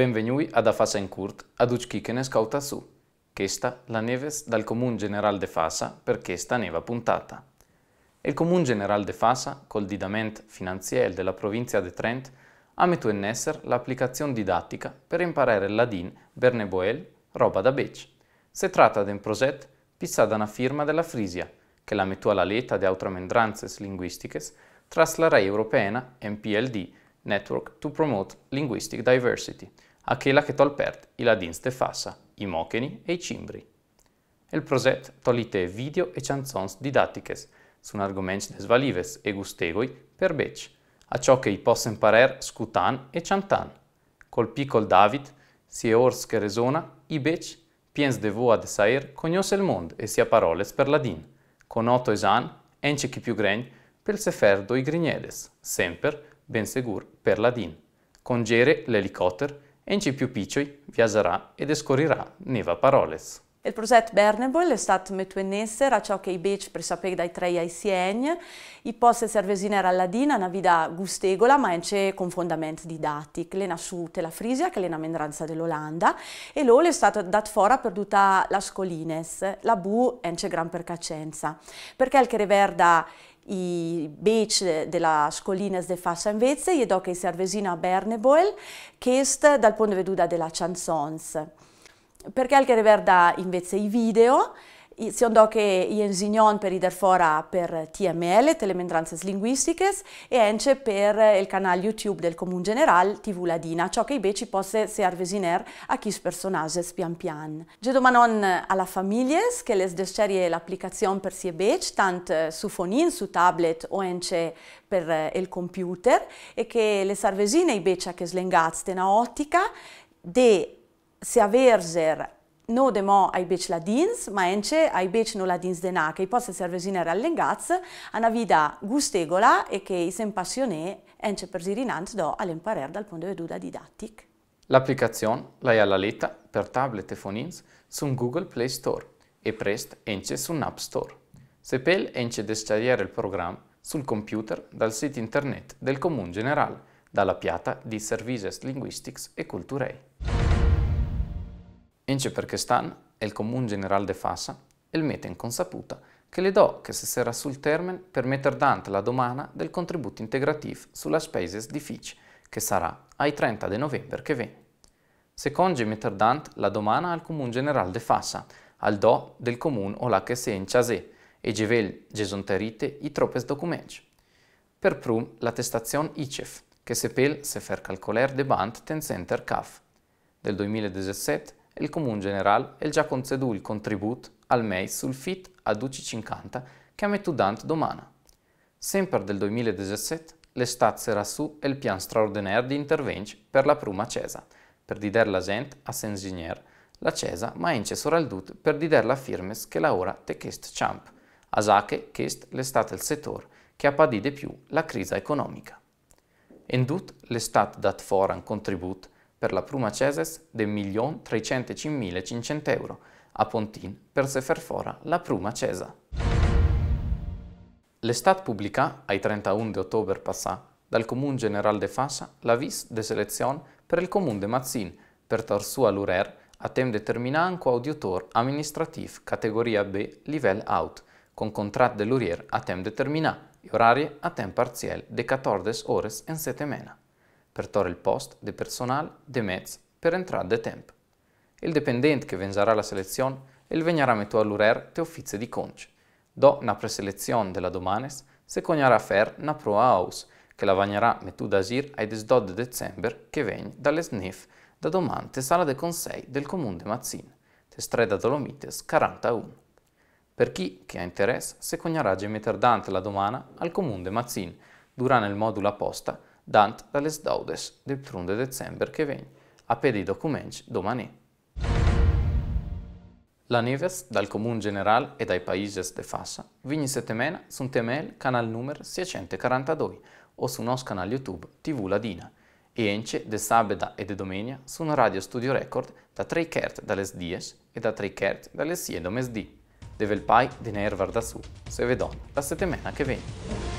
Benvenuti ad Afasa in Kurt, ad Ucchikene Scautasu. Questa la neves dal Comune General de Fasa per questa neva puntata. Il Comune General de Fasa, col didament finanziel della provincia de Trent, ha messo in essere l'applicazione didattica per imparare il ladin Berneboel, roba da Bec. Si tratta di un progetto pissato da una firma della Frisia, che la metto alla letta di Autramendrances linguistiches tras la RAI europea NPLD Network to Promote Linguistic Diversity, Achela che tol pert i ladins te fassa, i mocheni e i cimbri. El proset tolite video e canzons didattiches, su un argomento desvalives e gustegoi per bec, a ciò che i possen parer scutan e chantan. Col piccol David, si è ors che resona, i bec, piens de voa de sair, cognos el mondo e sia paroles per ladin, con otto esan, ence chi più gregn, pel sefer do i grignedes, sempre ben segur, per ladin. Congere l'elicotter, en più piccioli viaggerà ed escorrirà neva paroles. Il progetto Bernable è stato messo in essere a ciò che i beach per sapere dai tre ai sien, i post servesinera alla dina, una vita gustegola ma anche con fondamenti didattici, l'ena su la Frisia che è l'ena mendranza dell'Olanda e l'ole è stata dato fora per tutta la scolines, la bu ence gran percacenza, perché il che reverda i Beach della scolina de Fassanvezze, e do che si arvesina a Berneboel, che è dal punto di vista della chansons. Perché al che riguarda invece i video, si ondoke Jensignon per i Derfora per TML, Telemendranzas Linguistiches, e ENCE per il canale YouTube del Comune Generale TV Ladina, ciò che invece possa servire a chi personaggi pian pian. Gedomanon alla famiglia che le sdescerie l'applicazione per si bec, tanto su fonin, su tablet o ENCE per il computer, e che le sarvesine a che slengazte na ottica, de se averser no demo ai beč ladins, ma enče ai beč no ladins denak, i posse servezine rallengatz, a una vita gustegola e che i sen passioné enče per zirinant do all'emparer dal punto di vista didattico. L'applicazione la alla letta per tablet e fonins su Google Play Store e presto ence su App Store. Se pel ence descaricare il programma sul computer dal sito internet del Comune Generale, dalla piata di Services Linguistics e Culturei. Ince perché stan Ceperchestan, il Comune General de Fascia il mette in consaputa che le do che se sarà sul termen per metter dante la domana del contributo integrativo sulla spesa di FIC, che sarà ai 30 di novembre che viene. Se conge metter dante la domana al Comune General de Fassa, al do del Comune o la che se in Chasé, e gevel gesonterite i tropes documenti. Per prum l'attestazione ICEF, che se pel se fer calcoler de band ten center CAF. Del 2017 el Comun General el ja concedut il contributo al MEI sul FIT a 1250 che am etudat domana. Sempre del 2017, l'estat sarà su il pian straordinario di interventi per la Pruma CESA, per dider la gente a Sensingner, la CESA ma ence soraldut per dider la firmes che lavora te chest champ, a sache chest l'estat il settore che ha padì di più la crisi economica. Endut l'estat dat foran contributo per la pruma ceses de 1.305.500 euro a Pontin per se perfora la pruma cesa. L'estat pubblica, ai 31 de ottobre passà, dal Comune General de Fascia l'avís de selezione per il Comune de Mazzin per tar sua l'urer a tem determinà anco auditor amministrativ categoria B livello out, con contrat de l'urier a tem determinà e orari a tem partiel de 14 ores en 7 mena per tore il post, de personal, de mezz, per entrar de temp. Il dependente che vengerà la selezione il vegnarà metto all'urer te offizie di conci. Do na preselezione della domanes se cognarà fer na proa aus, che la vagnerà metto d'asir ai desdod de dezember che vegn dalle SNIF da domani te sala de consei del comune de Mazzin, te streda Dolomites 41. Per chi che ha interesse se cognarà dante la domana al comune de Mazzin, durante il modulo apposta dant dalle daudes del trunde december che vegn, a pedi documenti domani. La nives dal Comune General e dai Paesi de Fassa vigni settemana su un temel canal numero 642 o su nos canale YouTube TV Ladina e ence de sabeda e de domenia su un radio studio record da 3 kert dalle 10 e da 3 kert dales siedomes di. Develpai di nervar da su, se vedon la settemana che vegni.